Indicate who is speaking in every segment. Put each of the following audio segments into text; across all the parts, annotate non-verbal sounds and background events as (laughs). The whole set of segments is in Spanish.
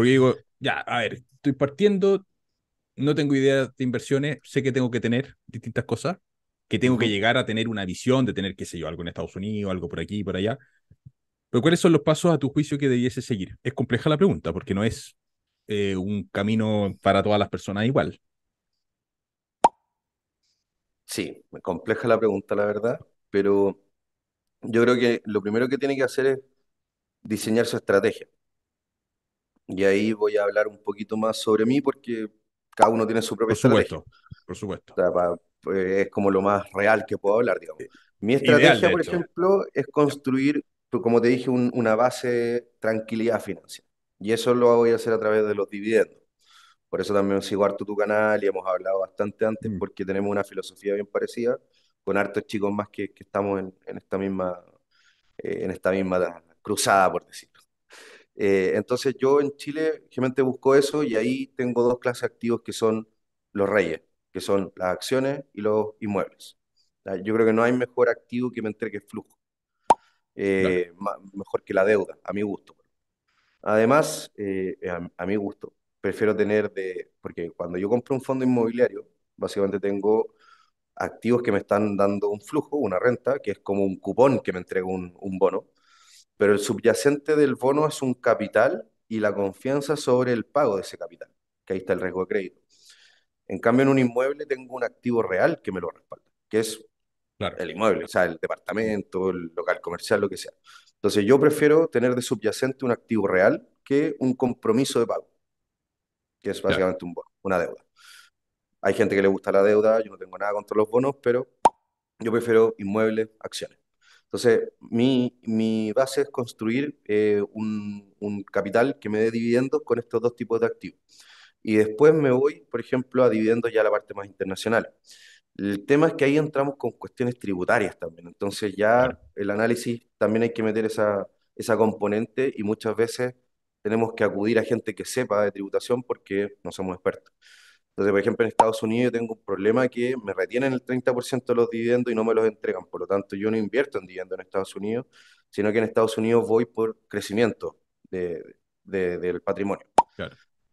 Speaker 1: Porque digo, ya, a ver, estoy partiendo, no tengo idea de inversiones, sé que tengo que tener distintas cosas, que tengo que llegar a tener una visión de tener, qué sé yo, algo en Estados Unidos, algo por aquí, por allá. Pero ¿cuáles son los pasos a tu juicio que debiese seguir? Es compleja la pregunta, porque no es eh, un camino para todas las personas igual.
Speaker 2: Sí, me compleja la pregunta, la verdad, pero yo creo que lo primero que tiene que hacer es diseñar su estrategia. Y ahí voy a hablar un poquito más sobre mí porque cada uno tiene su propia por supuesto, Por supuesto. Pues, es como lo más real que puedo hablar, digamos. Eh, Mi estrategia, por ejemplo, es construir, como te dije, una base de tranquilidad financiera. Y eso lo voy a hacer a través de los dividendos. Por eso también sigo harto tu canal y hemos hablado bastante antes mm. porque tenemos una filosofía bien parecida con hartos chicos más que, estamos en, esta misma, eh, en esta misma cruzada, por decirlo. Eh, entonces yo en Chile realmente busco eso y ahí tengo dos clases de activos que son los reyes, que son las acciones y los inmuebles. Ah, yo creo que no hay mejor activo que me entregue flujo, eh, mejor que la deuda, a mi gusto. Además, eh, a, mi gusto, prefiero tener de, porque cuando yo compro un fondo inmobiliario, básicamente tengo activos que me están dando un flujo, una renta, que es como un cupón que me entrega un bono pero el subyacente del bono es un capital y la confianza sobre el pago de ese capital, que ahí está el riesgo de crédito. En cambio, en un inmueble tengo un activo real que me lo respalda, que es el inmueble, o sea, el departamento, el local comercial, lo que sea. Entonces, yo prefiero tener de subyacente un activo real que un compromiso de pago, que es básicamente un bono, una deuda. Hay gente que le gusta la deuda, yo no tengo nada contra los bonos, pero yo prefiero inmuebles, acciones. Entonces, mi, mi base es construir eh, un, capital que me dé dividendos con estos dos tipos de activos. Y después me voy, por ejemplo, a dividendos ya la parte más internacional. El tema es que ahí entramos con cuestiones tributarias también. Entonces ya el análisis también hay que meter esa, esa componente y muchas veces tenemos que acudir a gente que sepa de tributación porque no somos expertos. Entonces, por ejemplo, en Estados Unidos tengo un problema que me retienen el 30% de los dividendos y no me los entregan. Por lo tanto, yo no invierto en dividendos en Estados Unidos, sino que en Estados Unidos voy por crecimiento de, del patrimonio.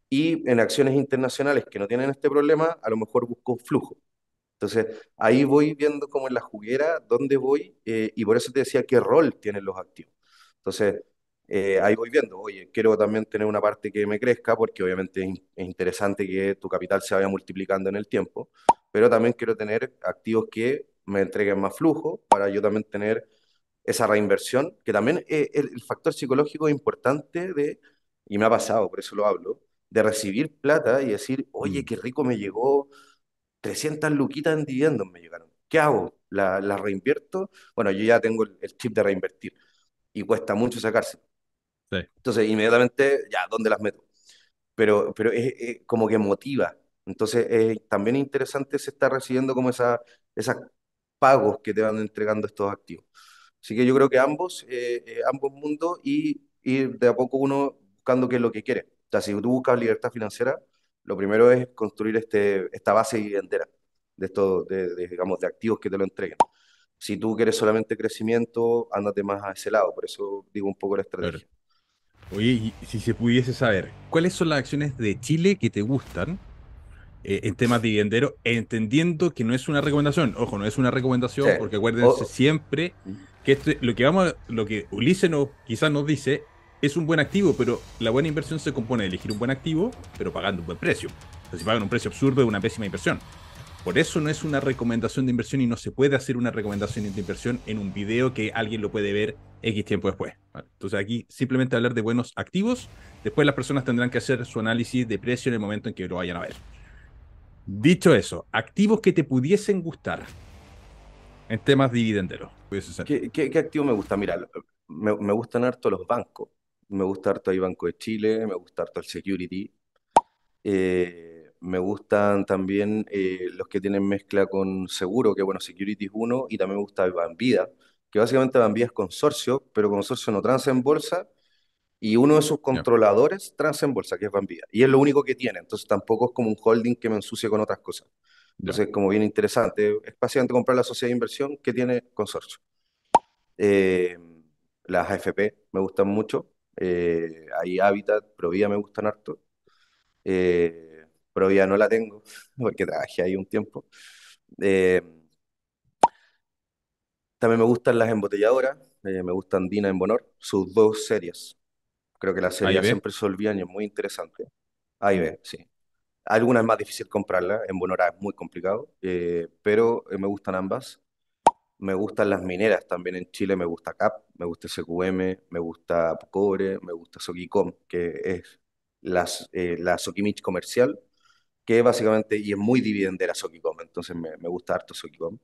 Speaker 2: Y en acciones internacionales que no tienen este problema, a lo mejor busco flujo. Entonces, ahí voy viendo como en la juguera dónde voy eh, y por eso te decía qué rol tienen los activos. Entonces, eh, ahí voy viendo, oye, quiero también tener una parte que me crezca, porque obviamente es interesante que tu capital se vaya multiplicando en el tiempo, pero también quiero tener activos que me entreguen más flujo para yo también tener esa reinversión, que también es eh, el factor psicológico importante de, y me ha pasado, por eso lo hablo, de recibir plata y decir, oye, mm. qué rico me llegó, 300 luquitas en dividendos me llegaron. ¿Qué hago? ¿La, reinvierto? Bueno, yo ya tengo el, el chip de reinvertir y cuesta mucho sacarse entonces, inmediatamente, ya, ¿dónde las meto? Pero, pero es, como que motiva. Entonces, es también interesante se está recibiendo como esa, esas pagos que te van entregando estos activos. Así que yo creo que ambos, eh, eh, ambos mundos y ir de a poco uno buscando qué es lo que quiere. O sea, si tú buscas libertad financiera, lo primero es construir este, esta base viviendera de estos, digamos, de activos que te lo entreguen. Si tú quieres solamente crecimiento, ándate más a ese lado. Por eso digo un poco la estrategia.
Speaker 1: Oye, si se pudiese saber, ¿cuáles son las acciones de Chile que te gustan eh, en temas viviendero, Entendiendo que no es una recomendación, ojo, no es una recomendación, porque acuérdense siempre que este, lo que vamos, lo que Ulises quizás nos dice es un buen activo, pero la buena inversión se compone de elegir un buen activo, pero pagando un buen precio. si pagan un precio absurdo es una pésima inversión. Por eso no es una recomendación de inversión y no se puede hacer una recomendación de inversión en un video que alguien lo puede ver X tiempo después. Entonces aquí simplemente hablar de buenos activos, después las personas tendrán que hacer su análisis de precio en el momento en que lo vayan a ver. Dicho eso, activos
Speaker 2: que te pudiesen gustar en temas dividenderos. ¿Qué, activos activo me gusta? Mira, me, gustan harto los bancos. Me gusta harto el Banco de Chile, me gusta harto el Security. Eh, me gustan también eh, los que tienen mezcla con seguro, que bueno, Security es uno, y también me gusta Bambida que básicamente Bambida es consorcio, pero consorcio no transa en bolsa, y uno de sus controladores transa en bolsa, que es Bambida Y es lo único que tiene, entonces tampoco es como un holding que me ensucie con otras cosas. Entonces, como bien interesante, es básicamente comprar la sociedad de inversión que tiene consorcio. Eh, las AFP me gustan mucho, eh, hay Habitat, Provida me gustan harto. Eh, pero ya no la tengo, (laughs) porque trabajé ahí un tiempo. Eh, también me gustan las embotelladoras, eh, me gustan Dina en Bonor, sus dos series. Creo que las series siempre se olvidan y es muy interesante. Ahí sí. Algunas es más difícil comprarla, en Bonor es muy complicado, eh, pero me gustan ambas. Me gustan las mineras también en Chile, me gusta CAP, me gusta SQM, me gusta Cobre, me gusta Soquicom, que es las, la Soquimich comercial, que básicamente, y es muy dividendera Sokicom, entonces me, gusta harto Sokicom.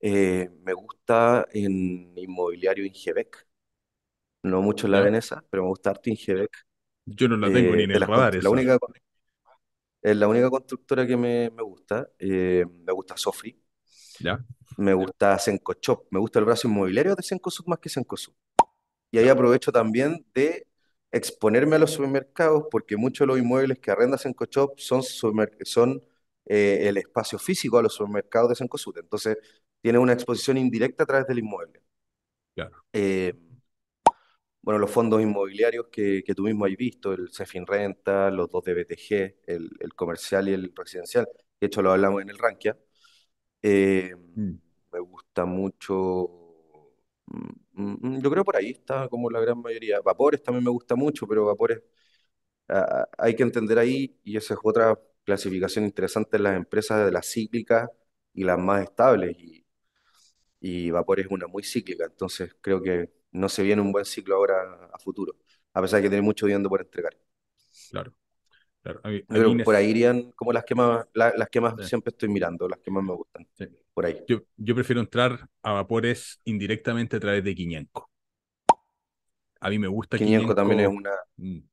Speaker 2: Eh, me gusta en inmobiliario Ingebec, no mucho en la Veneza, pero me gusta harto Ingebec. Yo no la tengo ni en eh, el radar. La única, es la única constructora que me, gusta. Eh, me gusta Sofri. ¿Ya? Me gusta Sencochop. Me gusta el brazo inmobiliario de SencoSub más que Sencosud. Y ahí aprovecho también de exponerme a los supermercados porque muchos de los inmuebles que arrendas en Cochop son, son eh, el espacio físico a los supermercados de Sencosud. Entonces, tiene una exposición indirecta a través del inmueble. Claro. Eh, bueno, los fondos inmobiliarios que, tú mismo has visto, el Cefin Renta, los dos de BTG, el, comercial y el residencial, de hecho lo hablamos en el Rankia. Eh, mm. Me gusta mucho Mm, yo creo por ahí está como la gran mayoría. Vapores también me gusta mucho, pero Vapores hay que entender ahí, y esa es otra clasificación interesante en las empresas de las cíclicas y las más estables. Y, Vapores es una muy cíclica, entonces creo que no se viene un buen ciclo ahora a futuro, a pesar de que tiene mucho viendo por entregar. Claro.
Speaker 1: Pero por ahí
Speaker 2: irían como las que más, las que más siempre estoy mirando, las que más me gustan.
Speaker 1: Por ahí. Yo, yo, prefiero entrar a vapores indirectamente a través de Quiñenco. A mí me gusta Quiñenco. también es una.
Speaker 2: Mm.